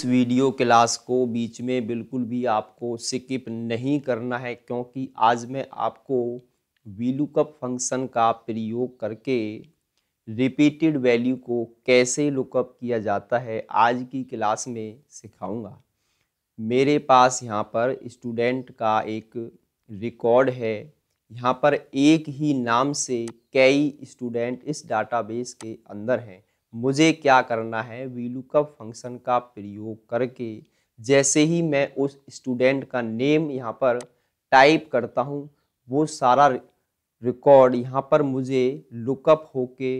इस video class को बीच में बिल्कुल भी आपको स्किप नहीं करना है क्योंकि आज मैं आपको वीलुकअप फंक्शन का प्रयोग करके रिपीटेड वैल्यू को कैसे लुकअप किया जाता है आज की क्लास में सिखाऊंगा मेरे पास यहाँ पर स्टूडेंट का एक रिकॉर्ड है यहाँ पर एक ही नाम से कई स्टूडेंट इस डाटाबेस के अंदर हैं मुझे क्या करना है वीलुकअप फंक्शन का प्रयोग करके जैसे ही मैं उस स्टूडेंट का नेम यहाँ पर टाइप करता हूँ वो सारा रिकॉर्ड यहाँ पर मुझे लुकअप होके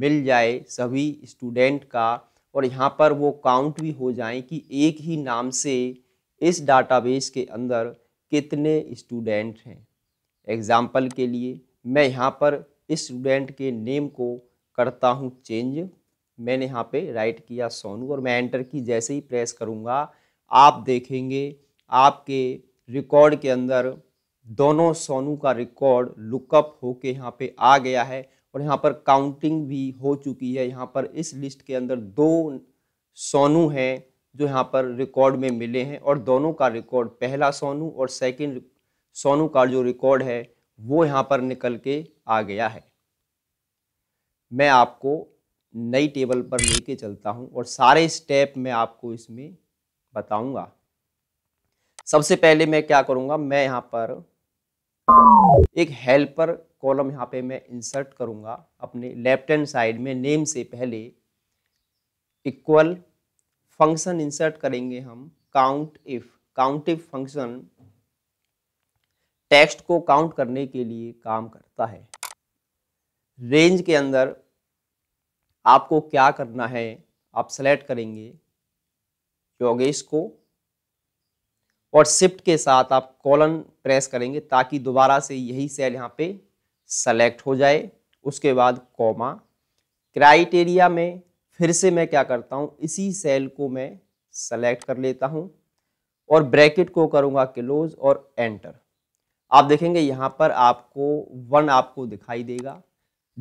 मिल जाए सभी स्टूडेंट का और यहाँ पर वो काउंट भी हो जाए कि एक ही नाम से इस डाटाबेस के अंदर कितने स्टूडेंट हैं एग्ज़ाम्पल के लिए मैं यहाँ पर इस स्टूडेंट के नेम को करता हूँ चेंज मैंने यहाँ पे राइट किया सोनू और मैं एंटर की जैसे ही प्रेस करूँगा आप देखेंगे आपके रिकॉर्ड के अंदर दोनों सोनू का रिकॉर्ड लुकअप होके यहाँ पे आ गया है और यहाँ पर काउंटिंग भी हो चुकी है यहाँ पर इस लिस्ट के अंदर दो सोनू हैं जो यहाँ पर रिकॉर्ड में मिले हैं और दोनों का रिकॉर्ड पहला सोनू और सेकंड सोनू का जो रिकॉर्ड है वो यहाँ पर निकल के आ गया है मैं आपको नई टेबल पर लेके चलता हूँ और सारे स्टेप मैं आपको इसमें बताऊँगा सबसे पहले मैं क्या करूँगा मैं यहाँ पर एक हेल्पर कॉलम यहाँ पे मैं इंसर्ट करूँगा अपने लेफ्ट हैंड साइड में नेम से पहले इक्वल फंक्शन इंसर्ट करेंगे हम count if count if function text को काउंट करने के लिए काम करता है रेंज के अंदर आपको क्या करना है आप सेलेक्ट करेंगे योगेश को और शिफ्ट के साथ आप कॉलन प्रेस करेंगे ताकि दोबारा से यही सेल यहाँ पे सेलेक्ट हो जाए उसके बाद कॉमा क्राइटेरिया में फिर से मैं क्या करता हूँ इसी सेल को मैं सेलेक्ट कर लेता हूँ और ब्रैकेट को करूँगा क्लोज और एंटर आप देखेंगे यहाँ पर आपको वन आपको दिखाई देगा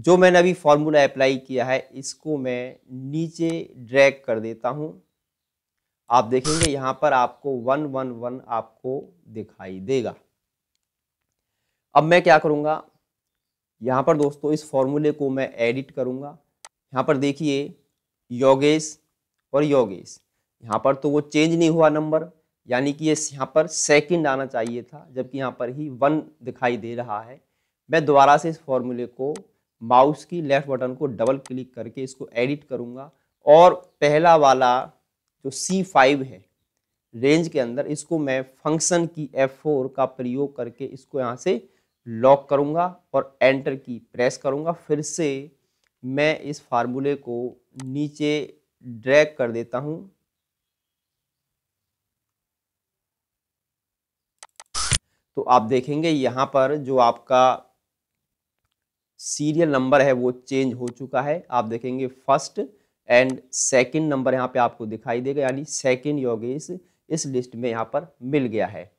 जो मैंने अभी फॉर्मूला अप्लाई किया है इसको मैं नीचे ड्रैग कर देता हूँ आप देखेंगे यहाँ पर आपको वन वन वन आपको दिखाई देगा अब मैं क्या करूँगा यहाँ पर दोस्तों इस फॉर्मूले को मैं एडिट करूँगा यहाँ पर देखिए योगेश और योगेश यहाँ पर तो वो चेंज नहीं हुआ नंबर यानी कि ये यहाँ पर सेकंड आना चाहिए था जबकि यहाँ पर ही वन दिखाई दे रहा है मैं दोबारा से इस फॉर्मूले को माउस की लेफ्ट बटन को डबल क्लिक करके इसको एडिट करूँगा और पहला वाला जो सी फाइव है रेंज के अंदर इसको मैं फंक्शन की एफ फोर का प्रयोग करके इसको यहाँ से लॉक करूँगा और एंटर की प्रेस करूँगा फिर से मैं इस फार्मूले को नीचे ड्रैग कर देता हूँ तो आप देखेंगे यहाँ पर जो आपका सीरियल नंबर है वो चेंज हो चुका है आप देखेंगे फर्स्ट एंड सेकंड नंबर यहाँ पे आपको दिखाई देगा यानी सेकंड योगेश इस लिस्ट में यहाँ पर मिल गया है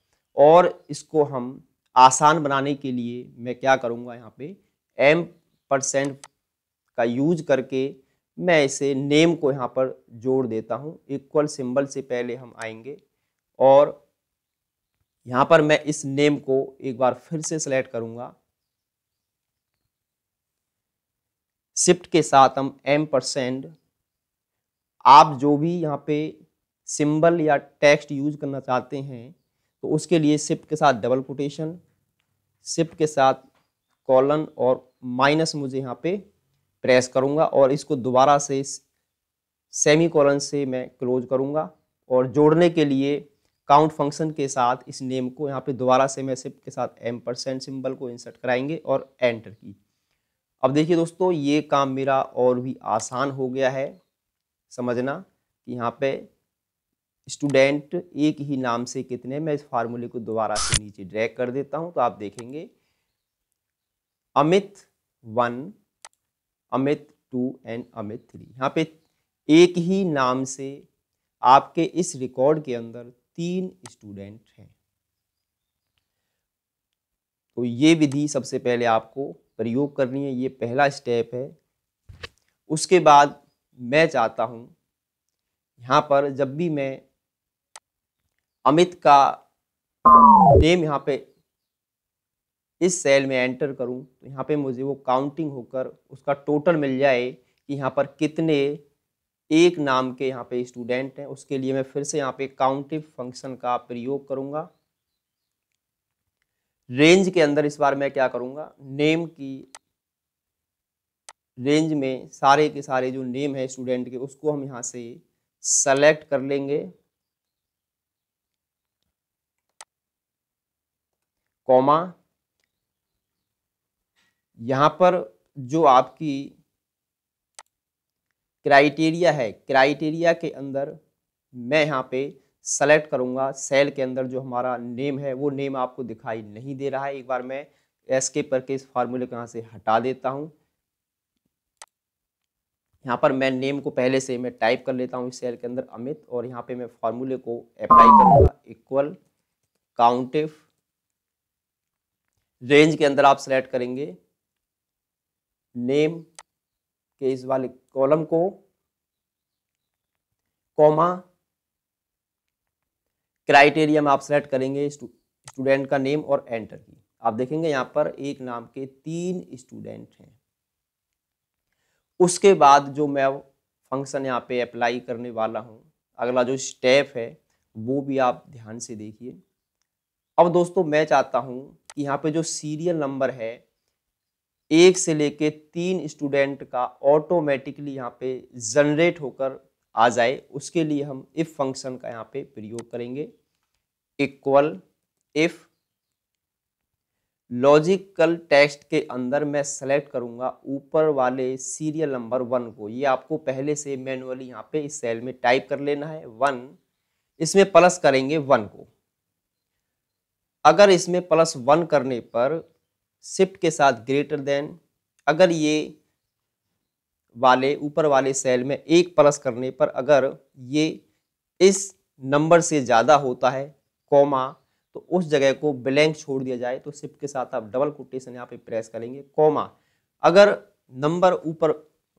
और इसको हम आसान बनाने के लिए मैं क्या करूँगा यहाँ पे एम परसेंट का यूज करके मैं इसे नेम को यहाँ पर जोड़ देता हूँ इक्वल सिंबल से पहले हम आएंगे और यहाँ पर मैं इस नेम को एक बार फिर से सेलेक्ट करूँगा शिफ्ट के साथ हम एम परसेंट आप जो भी यहाँ पे सिंबल या टेक्स्ट यूज करना चाहते हैं तो उसके लिए शिफ्ट के साथ डबल कोटेशन शिफ्ट के साथ कॉलन और माइनस मुझे यहाँ पे प्रेस करूँगा और इसको दोबारा से सेमी कॉलन से मैं क्लोज करूँगा और जोड़ने के लिए काउंट फंक्शन के साथ इस नेम को यहाँ पे दोबारा से मैं शिफ्ट के साथ एम परसेंट सिंबल को इंसर्ट कराएंगे और एंटर की अब देखिए दोस्तों ये काम मेरा और भी आसान हो गया है समझना कि यहाँ पे स्टूडेंट एक ही नाम से कितने मैं इस फार्मूले को दोबारा से नीचे ड्रैग कर देता हूँ तो आप देखेंगे Amit one Amit two and Amit three यहाँ पे एक ही नाम से आपके इस रिकॉर्ड के अंदर तीन स्टूडेंट हैं तो ये विधि सबसे पहले आपको प्रयोग करनी है ये पहला स्टेप है उसके बाद मैं चाहता हूँ यहाँ पर जब भी मैं अमित का नेम यहाँ पे इस सेल में एंटर करूँ तो यहाँ पे मुझे वो काउंटिंग होकर उसका टोटल मिल जाए कि यहाँ पर कितने एक नाम के यहाँ पे स्टूडेंट हैं उसके लिए मैं फिर से यहाँ पे काउंटिव फंक्शन का प्रयोग करूँगा रेंज के अंदर इस बार मैं क्या करूंगा नेम की रेंज में सारे के सारे जो नेम है स्टूडेंट के उसको हम यहाँ से सेलेक्ट कर लेंगे कॉमा यहाँ पर जो आपकी क्राइटेरिया है क्राइटेरिया के अंदर मैं यहाँ पे सेलेक्ट करूंगा सेल के अंदर जो हमारा नेम है वो नेम आपको दिखाई नहीं दे रहा है एक बार मैं पर करके इस फार्मूले को यहाँ से हटा देता हूँ यहाँ पर मैं नेम को पहले से मैं टाइप कर लेता हूँ इस सेल के अंदर अमित और यहाँ पे मैं फार्मूले को अप्लाई करूँगा इक्वल काउंटिव रेंज के अंदर आप सेलेक्ट करेंगे नेम के इस वाले कॉलम को कॉमा क्राइटेरिया में आप सेलेक्ट करेंगे स्टूडेंट का नेम और एंटर की आप देखेंगे यहाँ पर एक नाम के तीन स्टूडेंट हैं उसके बाद जो मैं फंक्शन यहाँ पे अप्लाई करने वाला हूँ अगला जो स्टेप है वो भी आप ध्यान से देखिए अब दोस्तों मैं चाहता हूँ कि यहाँ पे जो सीरियल नंबर है एक से लेके तीन स्टूडेंट का ऑटोमेटिकली यहाँ पे जनरेट होकर आ जाए उसके लिए हम इफ़ फंक्शन का यहाँ पे प्रयोग करेंगे इक्वल इफ़ लॉजिकल टेक्स्ट के अंदर मैं सेलेक्ट करूँगा ऊपर वाले सीरियल नंबर वन को ये आपको पहले से मैनुअली यहाँ पे इस सेल में टाइप कर लेना है वन इसमें प्लस करेंगे वन को अगर इसमें प्लस वन करने पर शिफ्ट के साथ ग्रेटर देन अगर ये वाले ऊपर वाले सेल में एक प्लस करने पर अगर ये इस नंबर से ज़्यादा होता है कॉमा तो उस जगह को ब्लैंक छोड़ दिया जाए तो सिप के साथ आप डबल कोटेशन यहाँ पे प्रेस करेंगे कॉमा अगर नंबर ऊपर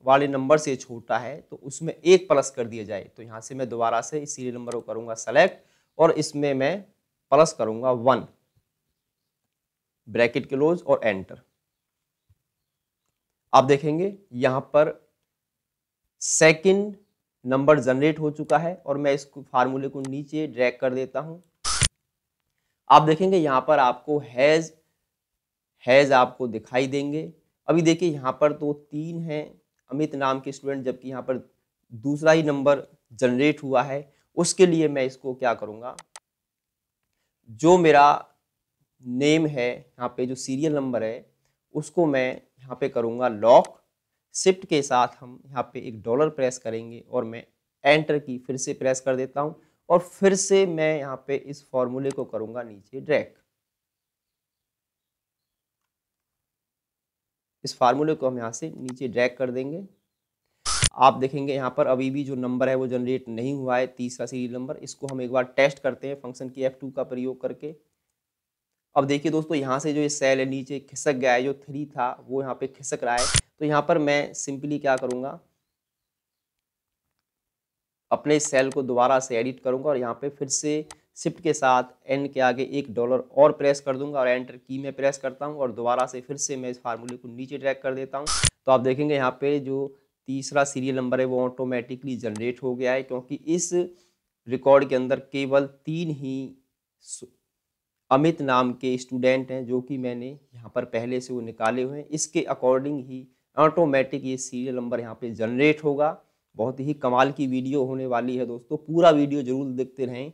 वाले नंबर से छोटा है तो उसमें एक प्लस कर दिया जाए तो यहाँ से मैं दोबारा से इस सीरियल नंबर को करूँगा सेलेक्ट और इसमें मैं प्लस करूँगा वन ब्रैकेट क्लोज और एंटर आप देखेंगे यहाँ पर सेकंड नंबर जनरेट हो चुका है और मैं इस फार्मूले को नीचे ड्रैग कर देता हूँ आप देखेंगे यहाँ पर आपको हैज़ हैज़ आपको दिखाई देंगे अभी देखिए यहाँ पर तो तीन हैं अमित नाम के स्टूडेंट जबकि यहाँ पर दूसरा ही नंबर जनरेट हुआ है उसके लिए मैं इसको क्या करूँगा जो मेरा नेम है यहाँ पे जो सीरियल नंबर है उसको मैं यहाँ पे करूँगा लॉक शिफ्ट के साथ हम यहाँ पे एक डॉलर प्रेस करेंगे और मैं एंटर की फिर से प्रेस कर देता हूँ और फिर से मैं यहाँ पे इस फॉर्मूले को करूँगा नीचे ड्रैग इस फार्मूले को हम यहाँ से नीचे ड्रैग कर देंगे आप देखेंगे यहाँ पर अभी भी जो नंबर है वो जनरेट नहीं हुआ है तीसरा सीरियल नंबर इसको हम एक बार टेस्ट करते हैं फंक्शन की एफ टू का प्रयोग करके अब देखिए दोस्तों यहाँ से जो ये सेल है नीचे खिसक गया है जो थ्री था वो यहाँ पे खिसक रहा है तो यहाँ पर मैं सिंपली क्या करूँगा अपने सेल को दोबारा से एडिट करूँगा और यहाँ पे फिर से शिफ्ट के साथ एन के आगे एक डॉलर और प्रेस कर दूंगा और एंटर की में प्रेस करता हूँ और दोबारा से फिर से मैं इस फार्मूले को नीचे ट्रैक कर देता हूँ तो आप देखेंगे यहाँ पे जो तीसरा सीरियल नंबर है वो ऑटोमेटिकली जनरेट हो गया है क्योंकि इस रिकॉर्ड के अंदर केवल तीन ही अमित नाम के स्टूडेंट हैं जो कि मैंने यहाँ पर पहले से वो निकाले हुए हैं इसके अकॉर्डिंग ही ऑटोमेटिक ये सीरियल नंबर यहाँ पे जनरेट होगा बहुत ही कमाल की वीडियो होने वाली है दोस्तों पूरा वीडियो जरूर देखते रहें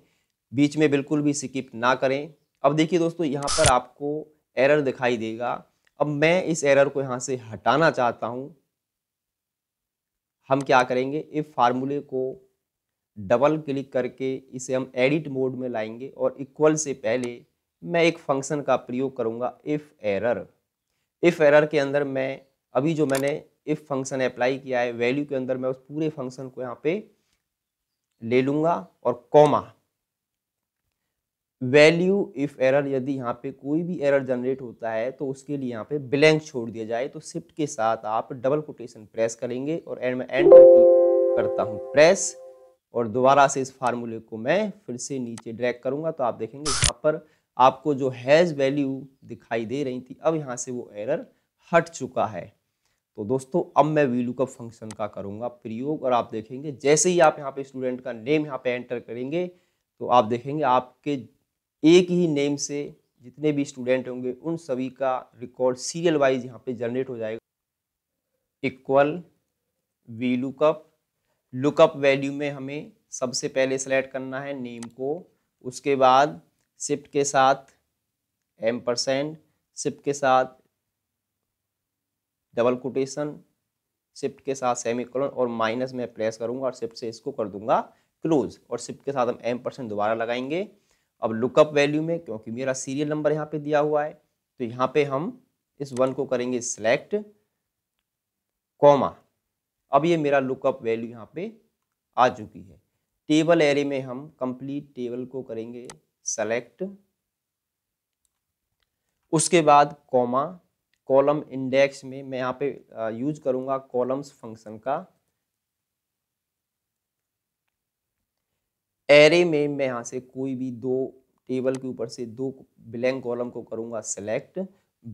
बीच में बिल्कुल भी स्किप ना करें अब देखिए दोस्तों यहाँ पर आपको एरर दिखाई देगा अब मैं इस एरर को यहाँ से हटाना चाहता हूँ हम क्या करेंगे इस फार्मूले को डबल क्लिक करके इसे हम एडिट मोड में लाएंगे और इक्वल से पहले मैं एक फंक्शन का प्रयोग करूंगा इफ़ एरर इफ़ एरर के अंदर मैं अभी जो मैंने इफ़ फंक्शन अप्लाई किया है वैल्यू के अंदर मैं उस पूरे फंक्शन को यहाँ पे ले लूँगा और कॉमा वैल्यू इफ़ एरर यदि यहाँ पे कोई भी एरर जनरेट होता है तो उसके लिए यहाँ पे ब्लैंक छोड़ दिया जाए तो शिफ्ट के साथ आप डबल कोटेशन प्रेस करेंगे और एंड में की करता हूँ प्रेस और दोबारा से इस फार्मूले को मैं फिर से नीचे ड्रैग करूँगा तो आप देखेंगे यहाँ पर आपको जो हैज़ वैल्यू दिखाई दे रही थी अब यहाँ से वो एरर हट चुका है तो दोस्तों अब मैं वी लुकअप फंक्शन का करूँगा प्रयोग और आप देखेंगे जैसे ही आप यहाँ पे स्टूडेंट का नेम यहाँ पे एंटर करेंगे तो आप देखेंगे आपके एक ही नेम से जितने भी स्टूडेंट होंगे उन सभी का रिकॉर्ड सीरियल वाइज यहाँ पे जनरेट हो जाएगा equal V lookup lookup value में हमें सबसे पहले सेलेक्ट करना है नेम को उसके बाद शिफ्ट के साथ एम परसेंट शिफ्ट के साथ डबल कोटेशन शिफ्ट के साथ सेमी कोलन और माइनस में प्रेस करूंगा और शिफ्ट से इसको कर दूंगा क्लोज और शिफ्ट के साथ हम एम परसेंट दोबारा लगाएंगे अब लुकअप वैल्यू में क्योंकि मेरा सीरियल नंबर यहाँ पे दिया हुआ है तो यहाँ पे हम इस वन को करेंगे सिलेक्ट कॉमा अब ये मेरा लुकअप वैल्यू यहाँ पे आ चुकी है टेबल एरे में हम कंप्लीट टेबल को करेंगे सेलेक्ट उसके बाद कॉमा कॉलम इंडेक्स में मैं यहाँ पे यूज करूंगा कॉलम्स फंक्शन का एरे में मैं यहाँ से कोई भी दो टेबल के ऊपर से दो ब्लैंक कॉलम को करूंगा सेलेक्ट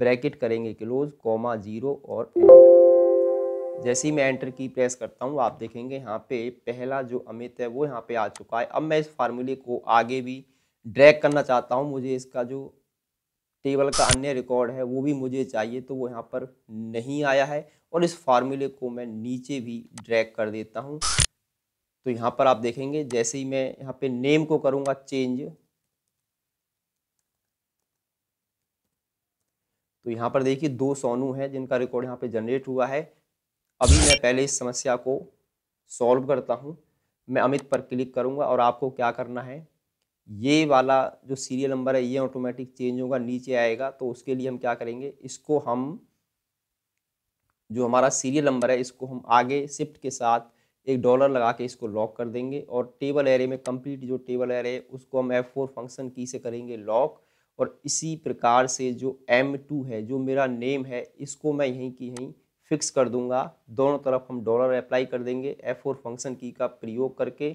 ब्रैकेट करेंगे क्लोज कॉमा जीरो और एंटर जैसे ही मैं एंटर की प्रेस करता हूँ आप देखेंगे यहाँ पे पहला जो अमित है वो यहाँ पे आ चुका है अब मैं इस फार्मूले को आगे भी ड्रैग करना चाहता हूँ मुझे इसका जो टेबल का अन्य रिकॉर्ड है वो भी मुझे चाहिए तो वो यहाँ पर नहीं आया है और इस फार्मूले को मैं नीचे भी ड्रैग कर देता हूँ तो यहाँ पर आप देखेंगे जैसे ही मैं यहाँ पे नेम को करूँगा चेंज तो यहाँ पर देखिए दो सोनू हैं जिनका रिकॉर्ड यहाँ पे जनरेट हुआ है अभी मैं पहले इस समस्या को सॉल्व करता हूँ मैं अमित पर क्लिक करूँगा और आपको क्या करना है ये वाला जो सीरियल नंबर है ये ऑटोमेटिक चेंज होगा नीचे आएगा तो उसके लिए हम क्या करेंगे इसको हम जो हमारा सीरियल नंबर है इसको हम आगे शिफ्ट के साथ एक डॉलर लगा के इसको लॉक कर देंगे और टेबल एरे में कंप्लीट जो टेबल एरे है उसको हम एफ फोर फंक्शन की से करेंगे लॉक और इसी प्रकार से जो एम टू है जो मेरा नेम है इसको मैं यहीं की यहीं फिक्स कर दूंगा दोनों तरफ हम डॉलर अप्लाई कर देंगे एफ फोर फंक्शन की का प्रयोग करके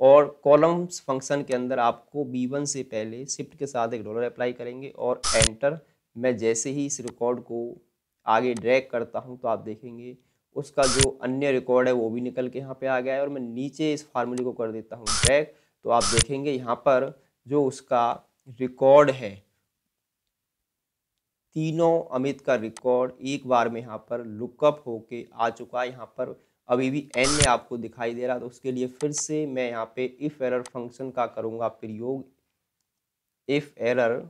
और कॉलम्स फंक्शन के अंदर आपको बी वन से पहले शिफ्ट के साथ एक डॉलर अप्लाई करेंगे और एंटर मैं जैसे ही इस रिकॉर्ड को आगे ड्रैग करता हूँ तो आप देखेंगे उसका जो अन्य रिकॉर्ड है वो भी निकल के यहाँ पे आ गया है और मैं नीचे इस फार्मूले को कर देता हूँ ड्रैग तो आप देखेंगे यहाँ पर जो उसका रिकॉर्ड है तीनों अमित का रिकॉर्ड एक बार में यहाँ पर लुकअप होके आ चुका है यहाँ पर अभी भी एन में आपको दिखाई दे रहा तो उसके लिए फिर से मैं यहाँ पे इफ़ एरर फंक्शन का करूँगा प्रयोग इफ़ एरर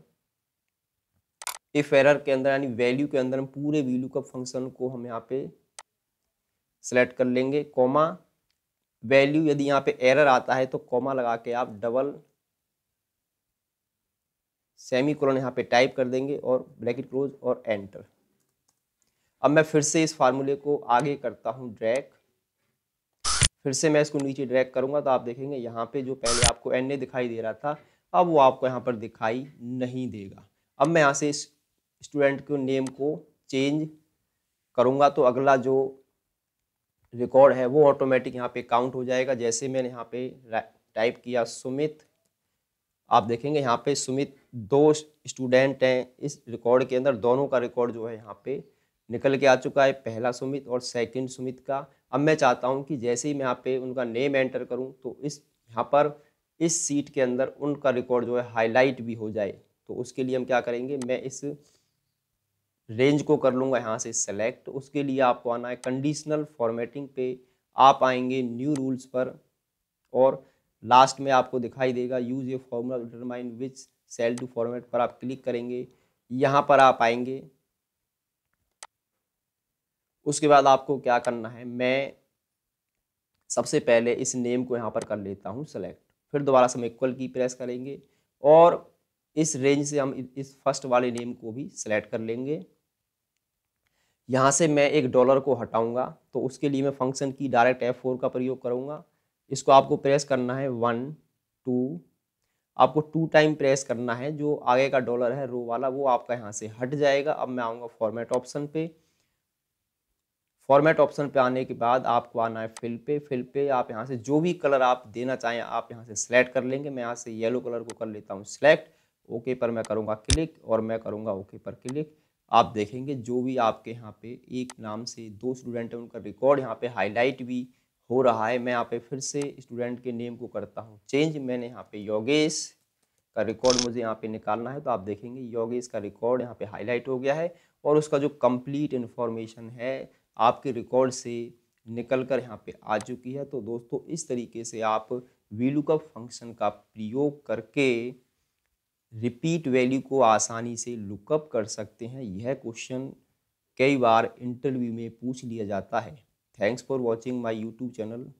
इफ़ एरर के अंदर यानी वैल्यू के अंदर हम पूरे वैल्यू का फंक्शन को हम यहाँ पे सेलेक्ट कर लेंगे कॉमा वैल्यू यदि यहाँ पे एरर आता है तो कॉमा लगा के आप डबल सेमी क्रोन यहाँ पे टाइप कर देंगे और ब्रैकेट क्लोज और एंटर अब मैं फिर से इस फार्मूले को आगे करता हूँ ड्रैक फिर से मैं इसको नीचे ड्रैग करूँगा तो आप देखेंगे यहाँ पे जो पहले आपको एन ए दिखाई दे रहा था अब वो आपको यहाँ पर दिखाई नहीं देगा अब मैं यहाँ से इस स्टूडेंट के नेम को चेंज करूँगा तो अगला जो रिकॉर्ड है वो ऑटोमेटिक यहाँ पे काउंट हो जाएगा जैसे मैंने यहाँ पे टाइप किया सुमित आप देखेंगे यहाँ पे सुमित दो स्टूडेंट हैं इस रिकॉर्ड के अंदर दोनों का रिकॉर्ड जो है यहाँ पे निकल के आ चुका है पहला सुमित और सेकंड सुमित का अब मैं चाहता हूँ कि जैसे ही मैं यहाँ पे उनका नेम एंटर करूँ तो इस यहाँ पर इस सीट के अंदर उनका रिकॉर्ड जो है हाईलाइट भी हो जाए तो उसके लिए हम क्या करेंगे मैं इस रेंज को कर लूँगा यहाँ से सेलेक्ट उसके लिए आपको आना है कंडीशनल फॉर्मेटिंग पे आप आएंगे न्यू रूल्स पर और लास्ट में आपको दिखाई देगा यूज़ ये formula determine which cell to format पर आप क्लिक करेंगे यहाँ पर आप आएंगे उसके बाद आपको क्या करना है मैं सबसे पहले इस नेम को यहाँ पर कर लेता हूँ सेलेक्ट फिर दोबारा से हम इक्वल की प्रेस करेंगे और इस रेंज से हम इस फर्स्ट वाले नेम को भी सेलेक्ट कर लेंगे यहाँ से मैं एक डॉलर को हटाऊंगा तो उसके लिए मैं फंक्शन की डायरेक्ट एफ फोर का प्रयोग करूँगा इसको आपको प्रेस करना है वन टू आपको टू टाइम प्रेस करना है जो आगे का डॉलर है रो वाला वो आपका यहाँ से हट जाएगा अब मैं आऊँगा फॉर्मेट ऑप्शन पर फॉर्मेट ऑप्शन पे आने के बाद आपको आना है फिल पे फिल पे आप यहाँ से जो भी कलर आप देना चाहें आप यहाँ से सिलेक्ट कर लेंगे मैं यहाँ से येलो कलर को कर लेता हूँ सिलेक्ट ओके पर मैं करूँगा क्लिक और मैं करूँगा ओके पर क्लिक आप देखेंगे जो भी आपके यहाँ पे एक नाम से दो स्टूडेंट हैं उनका रिकॉर्ड यहाँ पे हाईलाइट भी हो रहा है मैं यहाँ पे फिर से स्टूडेंट के नेम को करता हूँ चेंज मैंने यहाँ पे योगेश का रिकॉर्ड मुझे यहाँ पे निकालना है तो आप देखेंगे योगेश का रिकॉर्ड यहाँ पे हाईलाइट हो गया है और उसका जो कंप्लीट इन्फॉर्मेशन है आपके रिकॉर्ड से निकल कर यहाँ पे आ चुकी है तो दोस्तों इस तरीके से आप वीलुकअप फंक्शन का प्रयोग करके रिपीट वैल्यू को आसानी से लुकअप कर सकते हैं यह क्वेश्चन कई बार इंटरव्यू में पूछ लिया जाता है thanks for watching my YouTube channel